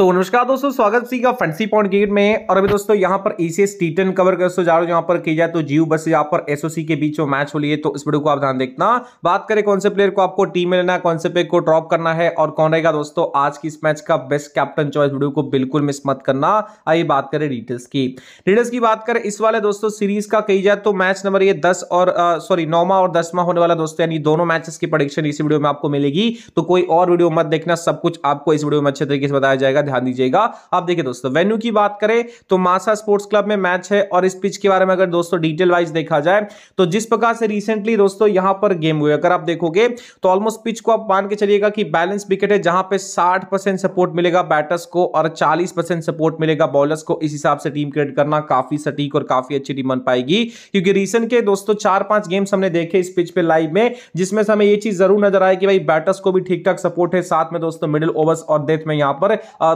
तो नमस्कार दोस्तों स्वागत सी का फंसी पॉइंट गेट में और अभी दोस्तों यहाँ पर ई सी कवर कर सो जा रहा यहाँ पर की जाए तो जियो बस यहाँ पर एसओसी के बीच मैच हो लिए तो इस वीडियो को आप ध्यान देखना बात करें कौन से प्लेयर को आपको टीम में लेना है कौन से प्लेयर को ड्रॉप करना है और कौन रहेगा दोस्तों आज की इस मैच का बेस्ट कैप्टन चॉइस वीडियो को बिल्कुल मिस मत करना आइए बात करें डिटेल्स की डिटेल्स की बात करें इस वाले दोस्तों सीरीज का कही जाए तो मैच नंबर ये दस और सॉरी नौवा और दसवा होने वाला दोस्तों यानी दोनों मैचेस की प्रोडिक्शन इसी वीडियो में आपको मिलेगी तो कोई और वीडियो मत देखना सब कुछ आपको इस वीडियो में अच्छे तरीके से बताया जाएगा ध्यान दीजिएगा आप देखिए दोस्तों वेन्यू की बात करें तो मासा स्पोर्ट्स क्लब में मैच है और इस पिच के बारे में अगर दोस्तों डिटेल वाइज देखा जाए तो जिस प्रकार से रिसेंटली दोस्तों यहां पर गेम हुए अगर आप देखोगे तो ऑलमोस्ट पिच को आप मान के चलिएगा कि बैलेंस विकेट है जहां पर साठ सपोर्ट मिलेगा बैटर्स को और चालीस सपोर्ट मिलेगा बॉलर्स को इस हिसाब से टीम क्रिएट करना काफी सटीक और काफी अच्छी टीम बन पाएगी क्योंकि रिसेंट के दोस्तों चार पांच गेम्स हमने देखे इस पिच पे लाइव में जिसमें से हमें ये चीज जरूर नजर आए कि भाई बैटर्स को भी ठीक ठाक सपोर्ट है साथ में दोस्तों मिडिल ओवर्स और डेथ में यहां पर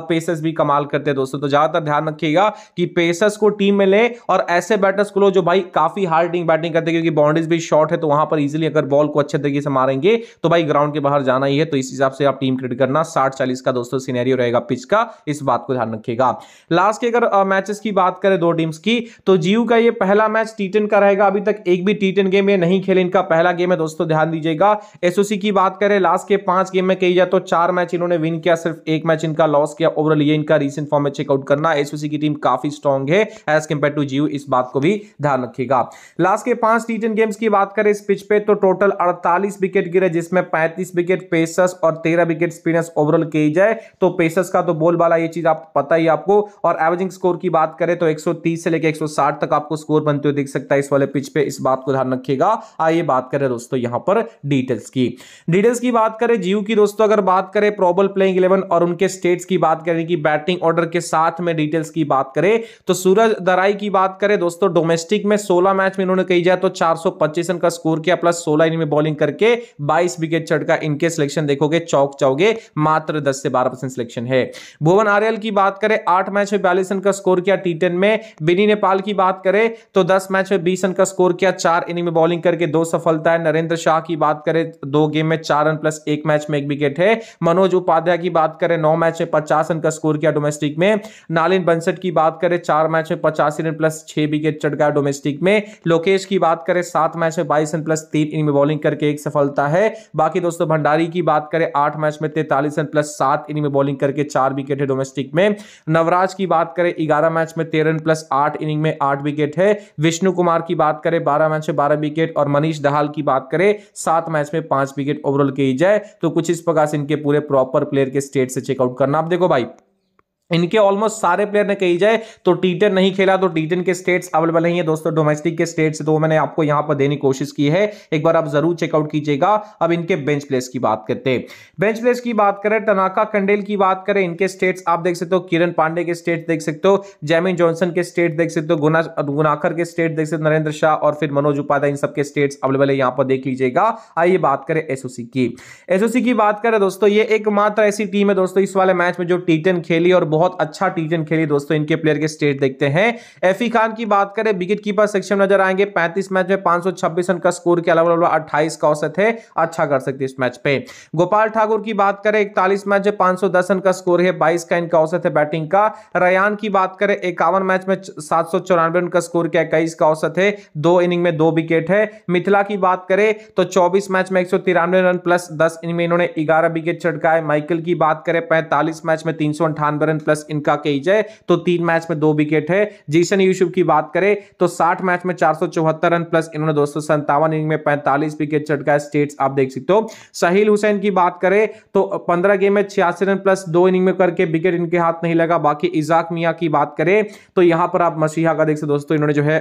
पेसर्स भी कमाल करते हैं दोस्तों तो ज्यादातर ध्यान रखिएगा कि पेसर्स को टीम में लें और ऐसे बैटर्स को लो जो भाई काफी हार्डिंग बैटिंग करते हैं क्योंकि बाउंड्रीज भी शॉर्ट है तो वहां पर इजिली अगर बॉल को अच्छे तरीके से मारेंगे तो भाई ग्राउंड के बाहर जाना ही है तो इस हिसाब से आप टीम क्रिएट करना साठ चालीस का दोस्तों सीनेरियो रहेगा पिच का इस बात को ध्यान रखिएगा लास्ट के अगर मैचेस की बात करें दो टीम्स की तो जीव का ये पहला मैच टी का रहेगा अभी तक एक भी टी गेम ये नहीं खेले इनका पहला गेम है दोस्तों ध्यान दीजिएगा एसओसी की बात करें लास्ट के पांच गेम में कही जाए तो चार मैच इन्होंने विन किया सिर्फ एक मैच इनका लॉस किया ओवरऑल ये इनका रिसेंट फॉर्म में चेकआउट करना एसओसी की टीम काफी स्ट्रॉन्ग है एज कंपेयर टू जियो इस बात को भी ध्यान रखेगा लास्ट के पांच टी गेम्स की बात करें इस पिच पे तो टोटल अड़तालीस विकेट गिरे जिसमें पैंतीस विकेट पेसर्स और तेरह विकेट स्पिनर्स ओवरऑल किए जाए तो पेसर्स का तो बोल वाला ये चीज आप पता ही आपको और एवरेजिंग स्कोर की बात करें तो 130 से लेकर 160 तक आपको स्कोर बनते हुए दिख सकता है इस वाले पिच पे इस बात को ध्यान रखिएगा आइए बात करें दोस्तों यहां पर डिटेल्स की डिटेल्स की बात करें जीव की दोस्तों अगर बात करें प्रोबल प्लेइंग इलेवन और उनके स्टेट्स की बात बात करें कि बैटिंग ऑर्डर के साथ में डिटेल्स की बात करें तो सूरज दराई की बात करें दोस्तों डोमेस्टिक में 16 मैच में इन्होंने कही जाए तो 425 रन का स्कोर किया प्लस 16 इन में बॉलिंग करके 22 विकेट चढ़का इनके सिलेक्शन देखोगे चौक जाओगे मात्र 10 से 12 परसेंट सिलेक्शन है भुवन आर्यल की बात करें आठ मैच में बयालीस रन का स्कोर किया टी में बिनी नेपाल की बात करें तो दस मैच में बीस रन का स्कोर किया चार इनिंग में बॉलिंग करके दो सफलता नरेंद्र शाह की बात करें दो गेम में चार रन प्लस एक मैच में एक विकेट है मनोज उपाध्याय की बात करें नौ मैच में पचास पचास रन का स्कोर किया डोमेस्टिक में नालिन बंसठ की बात करें चार मैच में पचासी रन प्लस छह विकेट चट गया डोमेस्टिक में लोकेश की बात करें सात मैच में बाईस रन प्लस तीन इनिंग में बॉलिंग करके एक सफलता है बाकी दोस्तों भंडारी की बात करें आठ मैच में तैतालीस रन प्लस सात इनिंग में बॉलिंग करके चार विकेट है डोमेस्टिक में नवराज की बात करें ग्यारह मैच में तेरह रन प्लस आठ इनिंग में आठ विकेट है विष्णु कुमार की बात करें बारह मैच में बारह विकेट और मनीष दहाल की बात करें सात मैच में पांच विकेट ओवरऑल कही जाए तो कुछ इस प्रकार से इनके पूरे प्रॉपर प्लेयर के स्टेट से चेकआउट करना आप देखो vai इनके ऑलमोस्ट सारे प्लेयर ने कही जाए तो टी नहीं खेला तो टी के स्टेट्स अवेलेबल नहीं है दोस्तों डोमेस्टिक के स्टेट्स तो मैंने आपको यहां पर देने की कोशिश की है एक बार आप जरूर चेकआउट कीजिएगा अब इनके बेंच प्लेस की बात करते हैं बेंच प्लेस की बात करें तनाका कंडेल की बात करें इनके स्टेट्स आप देख सकते हो किरण पांडे के स्टेट देख सकते हो जैमिन जॉनसन के स्टेट देख सकते हो गुना गुनाकर के स्टेट देख सकते हो नरेंद्र शाह और फिर मनोज उपाध्याय इन सबके स्टेट्स अवेलेबल है यहाँ पर देख लीजिएगा आइए बात करें एसओसी की एसओसी की बात करें दोस्तों ये एकमात्र ऐसी टीम है दोस्तों इस वाले मैच में जो टी खेली और बहुत अच्छा टी खेली दोस्तों इनके प्लेयर के स्टेट देखते हैं एफी खान e की बात करें विकेट कीपर सेक्शन नजर आएंगे पैंतीस मैच में पांच रन का स्कोर के अलावा अट्ठाईस का औसत है अच्छा कर सकते इस मैच पे गोपाल ठाकुर की बात करें इकतालीस मैच में पांच रन का स्कोर है बाईस का इनका औसत है बैटिंग का रयान की बात करें इक्यावन मैच में सात रन का स्कोर क्या इक्कीस का औसत है दो इनिंग में दो विकेट है मिथिला की बात करें तो चौबीस मैच में एक रन प्लस दस इनिंग में इन्होंने ग्यारह विकेट है माइकल की बात करें पैंतालीस मैच में तीन रन प्लस इनका केज है तो तीन मैच में दो विकेट है जीशन यूसुफ की बात करें तो साठ मैच में चार रन प्लस इन्होंने दो इनिंग में पैंतालीस विकेट चटका स्टेट्स आप देख सकते हो सहील हुसैन की बात करें तो पंद्रह गेम में छियासी रन प्लस दो इनिंग में करके विकेट इनके हाथ नहीं लगा बाकी इजाक मिया की बात करें तो यहां पर आप मसीहा का देख सकते दोस्तों इन्होंने जो है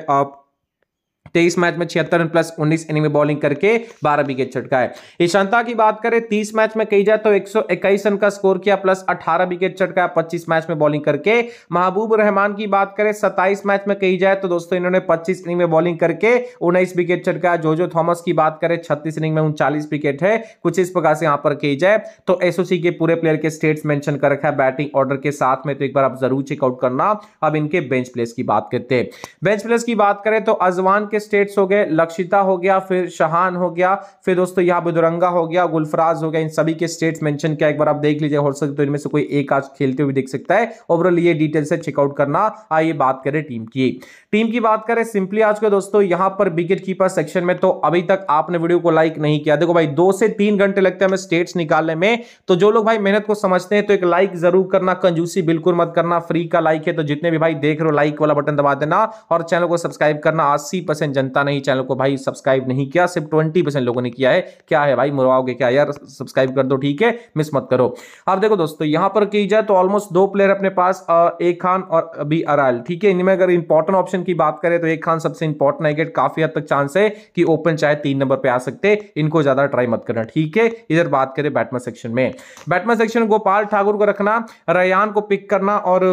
तेईस मैच में छिहत्तर रन प्लस उन्नीस इनिंग में बॉलिंग करके बारह विकेट छटकाए ईशांता की बात करें तीस मैच में कही जाए तो एक रन का स्कोर किया प्लस अठारह विकेट छटकाया पच्चीस मैच में बॉलिंग करके महबूब रहमान की बात करें सत्ताईस मैच में कही जाए तो दोस्तों इन्होंने पच्चीस इनिंग में बॉलिंग करके उन्नीस विकेट छटकाया जोजो थॉमस की बात करें छत्तीस इनिंग में उनचालीस विकेट है कुछ इस प्रकार से यहां पर कही जाए तो एसओसी के पूरे प्लेयर के स्टेट्स मेंशन कर रखा है बैटिंग ऑर्डर के साथ में तो एक बार आप जरूर चेकआउट करना अब इनके बेंच प्लेस की बात करते हैं बेंच प्लेस की बात करें तो अजवान के स्टेट्स हो गए लक्षिता हो गया फिर शाहान हो गया फिर दोस्तों यहाँ बुदुरंगा हो गया गुलफराज हो गया इन सभी के स्टेट्स मेंशन किया एक बार आप देख लीजिए हो सकते तो इनमें से कोई एक आज खेलते हुए देख सकता है ओवरऑल ये डिटेल से चेकआउट करना आइए बात करें टीम की टीम की बात करें सिंपली आज के दोस्तों यहाँ पर विकेट कीपर सेक्शन में तो अभी तक आपने वीडियो को लाइक नहीं किया देखो भाई दो से तीन घंटे लगते हैं हमें स्टेट्स निकालने में तो जो लोग भाई मेहनत को समझते हैं तो एक लाइक जरूर करना कंजूसी बिल्कुल मत करना फ्री का लाइक है तो जितने भी भाई देख रहे हो लाइक वाला बटन दबा देना और चैनल को सब्सक्राइब करना अस्सी परसेंट जनता ने ही चैनल को भाई सब्सक्राइब नहीं किया सिर्फ ट्वेंटी परसेंट लोगों ने किया है क्या है भाई मुरवाओगे क्या यार सब्सक्राइब कर दो ठीक है मिस मत करो अब देखो दोस्तों यहां पर की जाए तो ऑलमोस्ट दो प्लेयर अपने पास एक खान और अभी अरायल ठीक है इनमें अगर इंपॉर्टेंट ऑप्शन की बात करें तो एक खान सबसे इंपॉर्टेंट है काफी हद तक चांस है कि ओपन चाहे तीन नंबर पर आ सकते इनको ज्यादा ट्राई मत करना ठीक है इधर बात करें बैटमैन सेक्शन में बैटमैन सेक्शन गोपाल ठाकुर को रखना रयान को पिक करना और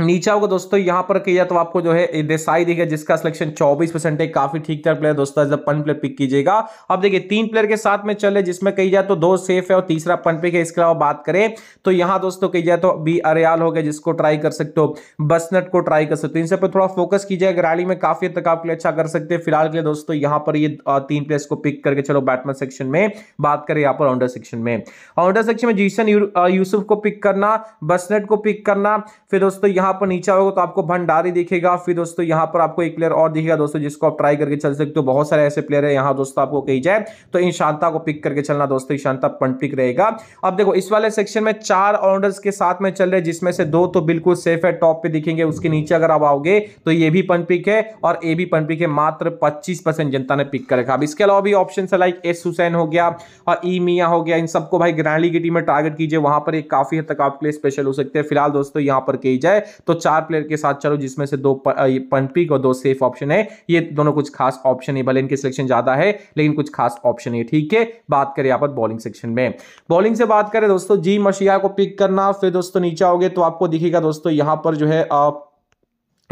नीचे होगा दोस्तों यहाँ पर किया तो आपको जो है देसाई दिखेगा जिसका सिलेक्शन 24 परसेंट है काफी ठीक ठाक प्लेयर दोस्तों जब पन प्लेयर पिक कीजिएगा अब देखिए तीन प्लेयर के साथ में चले जिसमें कही जाए तो दो सेफ है और तीसरा पन पिक है इसके अलावा बात करें तो यहाँ दोस्तों कही जाए तो बी अरेल हो गया जिसको ट्राई कर सकते हो बसनट को ट्राई कर सकते हो इन सब पर थोड़ा फोकस कीजिएगा रैली में काफी तक आपके लिए अच्छा कर सकते हैं फिलहाल के लिए दोस्तों यहाँ पर ये तीन प्लेयर्स को पिक करके चलो बैटमैन सेक्शन में बात करें यहाँ पर ऑनडर सेक्शन में ऑनडर सेक्शन में जीसन यूसुफ को पिक करना बसनेट को पिक करना फिर दोस्तों यहाँ पर नीचे आओगे तो आपको भंडारी दिखेगा फिर दोस्तों यहाँ पर आपको एक प्लेयर और दिखेगा दोस्तों जिसको आप ट्राई करके चल सकते हो बहुत सारे ऐसे प्लेयर है यहाँ दोस्तों आपको कही जाए तो इन शांता को पिक करके चलना दोस्तों ईशांता पंटपिक रहेगा अब देखो इस वाले सेक्शन में चार ऑलराउंडर्स के साथ में चल रहे जिसमें से दो तो बिल्कुल सेफ है टॉप पे दिखेंगे उसके नीचे अगर आप आओगे तो ये भी पंटपिक है और ये भी पंटपिक है मात्र पच्चीस जनता ने पिक कर रखा अब इसके अलावा भी ऑप्शन है लाइक एस हुसैन हो गया और ई e मिया हो गया इन सबको भाई ग्रैंडली की टीम में टारगेट कीजिए वहां पर एक काफी हद तक आपके लिए स्पेशल हो सकते हैं फिलहाल दोस्तों यहां पर की जाए तो चार प्लेयर के साथ चलो जिसमें से दो पंपिक और दो सेफ ऑप्शन है ये दोनों कुछ खास ऑप्शन नहीं भले इनके सिलेक्शन ज्यादा है लेकिन कुछ खास ऑप्शन है ठीक है बात करें यहाँ पर बॉलिंग सेक्शन में बॉलिंग से बात करें दोस्तों जी मशिया को पिक करना फिर दोस्तों नीचे आओगे तो आपको दिखेगा दोस्तों यहाँ पर जो है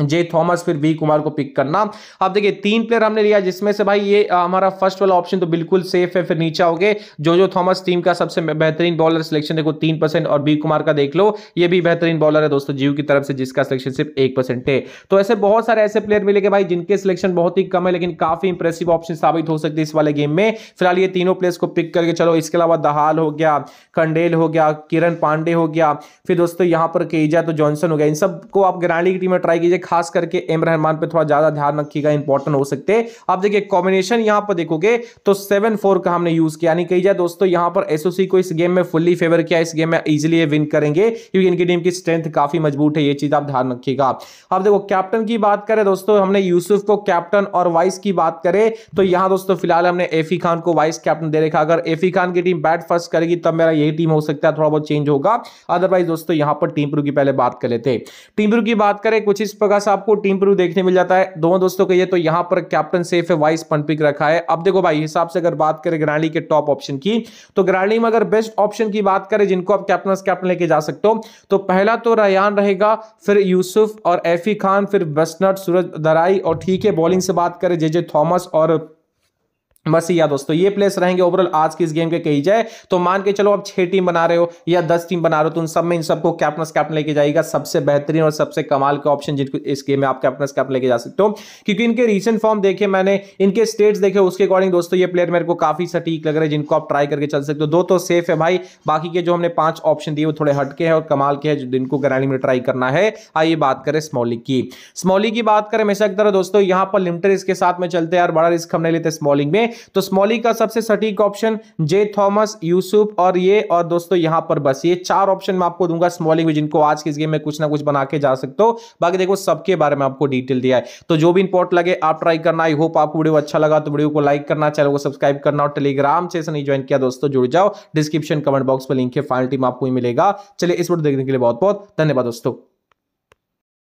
जे थॉमस फिर बी कुमार को पिक करना अब देखिए तीन प्लेयर हमने लिया जिसमें से भाई ये हमारा फर्स्ट वाला ऑप्शन तो बिल्कुल सेफ है फिर नीचा हो गए जो जो थॉमस टीम का सबसे बेहतरीन बॉलर सिलेक्शन देखो तीन परसेंट और बी कुमार का देख लो ये भी बेहतरीन बॉलर है दोस्तों जीव की तरफ से जिसका सिलेक्शन सिर्फ एक परसेंट है तो ऐसे बहुत सारे ऐसे प्लेयर मिलेंगे भाई जिनके सिलेक्शन बहुत ही कम है लेकिन काफी इंप्रेसिव ऑप्शन साबित हो सकती है इस वाले गेम में फिलहाल ये तीनों प्लेयर्स को पिक करके चलो इसके अलावा दहाल हो गया खंडेल हो गया किरण पांडे हो गया फिर दोस्तों यहाँ पर केजा तो जॉनसन हो गया इन सबको आप ग्रांडी की टीम में ट्राई कीजिए खास करके एम रहमान पे थोड़ा ज्यादा ध्यान रखिएगा इंपॉर्टेंट हो सकते हैं आप देखिए कॉम्बिनेशन यहां पर देखोगे तो सेवन फोर का हमने यूज किया यानी कही जाए दोस्तों यहां पर एसओसी को इस गेम में फुल्ली फेवर किया इस गेम में इजिली विन करेंगे क्योंकि इनकी टीम की स्ट्रेंथ काफी मजबूत है ये चीज आप ध्यान रखिएगा अब देखो कैप्टन की बात करें दोस्तों हमने यूसुफ को कैप्टन और वाइस की बात करें तो यहां दोस्तों फिलहाल हमने एफी खान को वाइस कैप्टन दे रखा अगर एफी खान की टीम बैट फर्स्ट करेगी तब मेरा यही टीम हो सकता है थोड़ा बहुत चेंज होगा अदरवाइज दोस्तों यहां पर टीम प्रू की पहले बात कर लेते हैं टीम प्रू की बात करें कुछ इस प्रकार अवकाश आपको टीम प्रू देखने मिल जाता है दोनों दोस्तों के ये तो यहां पर कैप्टन सेफ है वाइस पनपिक रखा है अब देखो भाई हिसाब से अगर बात करें ग्रैंडी के टॉप ऑप्शन की तो ग्रैंडी में अगर बेस्ट ऑप्शन की बात करें जिनको आप कैप्टन कैप्टन लेके जा सकते हो तो पहला तो रयान रहेगा फिर यूसुफ और एफी खान फिर बस्नट सूरज दराई और ठीक है बॉलिंग से बात करें जे जे थॉमस और बस या दोस्तों ये प्लेस रहेंगे ओवरऑल आज की इस गेम के कही जाए तो मान के चलो आप छह टीम बना रहे हो या दस टीम बना रहे हो तो उन सब में इन सबको कैप्टनस कैप्टन लेके जाएगा सबसे बेहतरीन और सबसे कमाल के ऑप्शन जिनको इस गेम में आप कैप्टनस कैप्टन लेके जा सकते हो क्योंकि इनके रिसेंट फॉर्म देखे मैंने इनके स्टेट्स देखे उसके अकॉर्डिंग दोस्तों ये प्लेयर मेरे को काफी सटीक लग रहे हैं जिनको आप ट्राई करके चल सकते हो दो तो सेफ है भाई बाकी के जो हमने पांच ऑप्शन दिए वो थोड़े हटके हैं और कमाल के हैं जिनको ग्रैंड में ट्राई करना है आइए बात करें स्मॉलिंग की स्मॉलिंग की बात करें हमेशा की तरह दोस्तों यहाँ पर लिमिटेड इसके साथ में चलते हैं यार बड़ा रिस्क हमने लेते स्मॉलिंग में तो स्मॉली का सबसे सटीक ऑप्शन जे थॉमस यूसुफ और ये और दोस्तों यहां पर बस ये चार ऑप्शन मैं आपको दूंगा स्मॉली में जिनको आज की इस गेम में कुछ ना कुछ बना के जा सकते हो बाकी देखो सबके बारे में आपको डिटेल दिया है तो जो भी इंपोर्ट लगे आप ट्राई करना आई होप आपको वीडियो अच्छा लगा तो वीडियो को लाइक करना चैनल को सब्सक्राइब करना और टेलीग्राम से नहीं ज्वाइन किया दोस्तों जुड़ जाओ डिस्क्रिप्शन कमेंट बॉक्स पर लिंक है फाइनल टीम आपको ही मिलेगा चलिए इस वीडियो देखने के लिए बहुत बहुत धन्यवाद दोस्तों